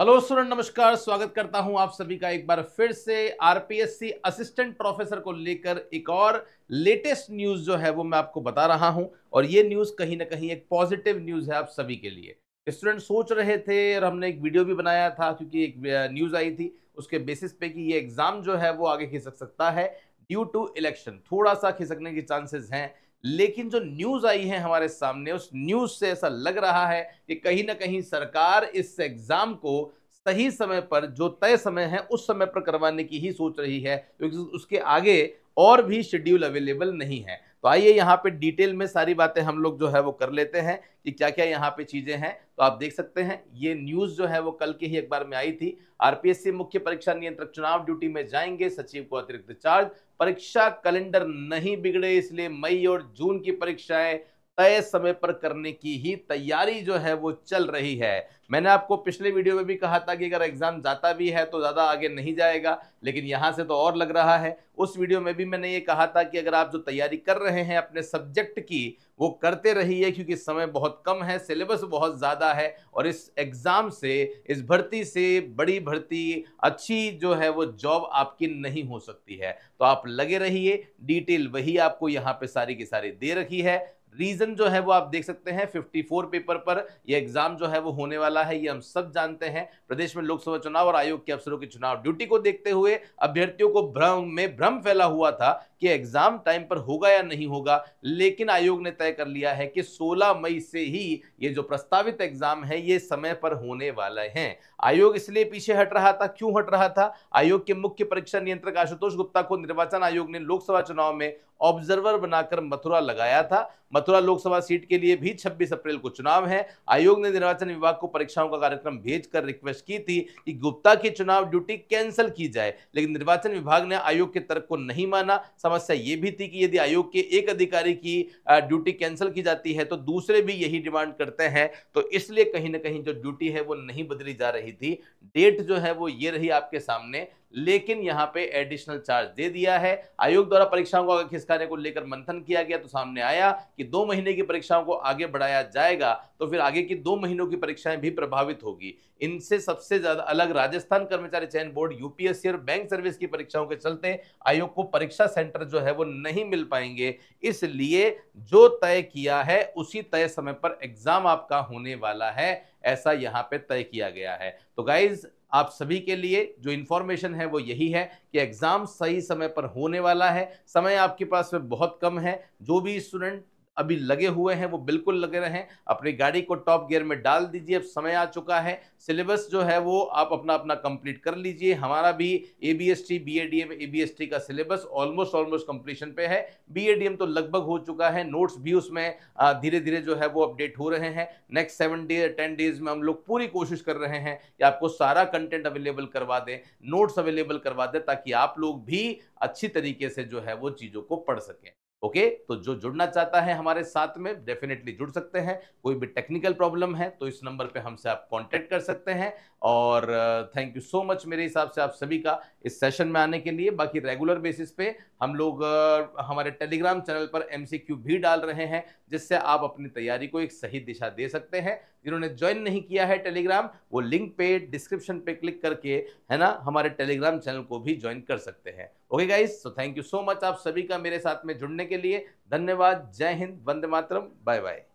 hello student नमस्कार स्वागत करता हूं आप सभी का एक बार फिर से आरपीएससी असिस्टेंट प्रोफेसर को लेकर एक और लेटेस्ट न्यूज़ जो है वो मैं आपको बता रहा हूं और ये न्यूज़ कहीं ना कहीं एक पॉजिटिव न्यूज़ है आप सभी के लिए स्टूडेंट सोच रहे थे और हमने एक वीडियो भी बनाया था क्योंकि एक न्यूज़ आई थी उसके बेसिस पे कि ये एग्ज़ाम जो है वो आगे खिसक सकता है ड्यू टू इलेक्शन थोड़ा सा खिसकने के चांसेस हैं लेकिन जो न्यूज आई है हमारे सामने उस न्यूज से ऐसा लग रहा है कि कहीं ना कहीं सरकार इस एग्जाम को सही समय पर जो तय समय है उस समय पर करवाने की ही सोच रही है क्योंकि उसके आगे और भी शेड्यूल अवेलेबल नहीं है तो आइए यहाँ पे डिटेल में सारी बातें हम लोग जो है वो कर लेते हैं कि क्या क्या यहाँ पे चीज़ें हैं तो आप देख सकते हैं ये न्यूज़ जो है वो कल के ही अखबार में आई थी आरपीएससी मुख्य परीक्षा नियंत्रक चुनाव ड्यूटी में जाएंगे सचिव को अतिरिक्त चार्ज परीक्षा कैलेंडर नहीं बिगड़े इसलिए मई और जून की परीक्षाएं तय समय पर करने की ही तैयारी जो है वो चल रही है मैंने आपको पिछले वीडियो में भी कहा था कि अगर एग्ज़ाम जाता भी है तो ज़्यादा आगे नहीं जाएगा लेकिन यहाँ से तो और लग रहा है उस वीडियो में भी मैंने ये कहा था कि अगर आप जो तैयारी कर रहे हैं अपने सब्जेक्ट की वो करते रहिए क्योंकि समय बहुत कम है सिलेबस बहुत ज़्यादा है और इस एग्ज़ाम से इस भर्ती से बड़ी भर्ती अच्छी जो है वो जॉब आपकी नहीं हो सकती है तो आप लगे रहिए डिटेल वही आपको यहाँ पे सारी की सारी दे रखी है रीजन जो है वो आप देख सकते हैं 54 पेपर पर यह एग्जाम जो है वो होने वाला है ये हम सब जानते हैं प्रदेश में लोकसभा चुनाव और आयोग के अफसरों के चुनाव ड्यूटी को देखते हुए अभ्यर्थियों को भ्रम में भ्रम फैला हुआ था कि एग्ज़ाम टाइम पर होगा या नहीं होगा लेकिन आयोग ने तय कर लिया है कि 16 मई से ही ये जो प्रस्तावित एग्ज़ाम है ये समय पर होने वाले हैं आयोग इसलिए पीछे हट रहा था क्यों हट रहा था आयोग के मुख्य परीक्षा नियंत्रक आशुतोष गुप्ता को निर्वाचन आयोग ने लोकसभा चुनाव में ऑब्जर्वर बनाकर मथुरा लगाया था मथुरा लोकसभा सीट के लिए भी 26 अप्रैल को चुनाव है आयोग ने निर्वाचन विभाग को परीक्षाओं का कार्यक्रम भेजकर रिक्वेस्ट की थी कि गुप्ता की चुनाव ड्यूटी कैंसिल की जाए लेकिन निर्वाचन विभाग ने आयोग के तर्क को नहीं माना समस्या ये भी थी कि यदि आयोग के एक अधिकारी की ड्यूटी कैंसिल की जाती है तो दूसरे भी यही डिमांड करते हैं तो इसलिए कहीं ना कहीं जो ड्यूटी है वो नहीं बदली जा रही थी डेट जो है वो ये रही आपके सामने लेकिन यहाँ पे एडिशनल चार्ज दे दिया है आयोग द्वारा परीक्षाओं को आगे खिसकाने को लेकर मंथन किया गया तो सामने आया कि दो महीने की परीक्षाओं को आगे बढ़ाया जाएगा तो फिर आगे की दो महीनों की परीक्षाएं भी प्रभावित होगी इनसे सबसे ज्यादा अलग राजस्थान कर्मचारी चयन बोर्ड यूपीएससी और बैंक सर्विस की परीक्षाओं के चलते आयोग को परीक्षा सेंटर पर जो है वो नहीं मिल पाएंगे इसलिए जो तय किया है उसी तय समय पर एग्जाम आपका होने वाला है ऐसा यहाँ पे तय किया गया है तो गाइज आप सभी के लिए जो इन्फॉर्मेशन है वो यही है कि एग्ज़ाम सही समय पर होने वाला है समय आपके पास में बहुत कम है जो भी स्टूडेंट अभी लगे हुए हैं वो बिल्कुल लगे रहें अपनी गाड़ी को टॉप गियर में डाल दीजिए अब समय आ चुका है सिलेबस जो है वो आप अपना अपना कंप्लीट कर लीजिए हमारा भी A B S T B A D M A B S T का सिलेबस ऑलमोस्ट ऑलमोस्ट कंप्लीशन पे है बी ए डी एम तो लगभग हो चुका है नोट्स भी उसमें धीरे धीरे जो है वो अपडेट हो रहे हैं next seven day ten days में हम लोग पूरी कोशिश कर रहे हैं कि आपको सारा कंटेंट अवेलेबल करवा दें नोट्स अवेलेबल करवा दें ताकि आप लोग भी अच्छी तरीके से जो है वो चीज़ों को पढ़ सकें ओके okay, तो जो जुड़ना चाहता है हमारे साथ में डेफिनेटली जुड़ सकते हैं कोई भी टेक्निकल प्रॉब्लम है तो इस नंबर पे हमसे आप कांटेक्ट कर सकते हैं और थैंक यू सो मच मेरे हिसाब से आप सभी का इस सेशन में आने के लिए बाकी रेगुलर बेसिस पे हम लोग uh, हमारे टेलीग्राम चैनल पर एम भी डाल रहे हैं जिससे आप अपनी तैयारी को एक सही दिशा दे सकते हैं जिन्होंने ज्वाइन नहीं किया है टेलीग्राम वो लिंक पे डिस्क्रिप्शन पे क्लिक करके है ना हमारे टेलीग्राम चैनल को भी ज्वाइन कर सकते हैं okay guys so thank you so much आप सभी का मेरे साथ में जुड़ने के लिए धन्यवाद जय हिंद वंदे मातरम बाय बाय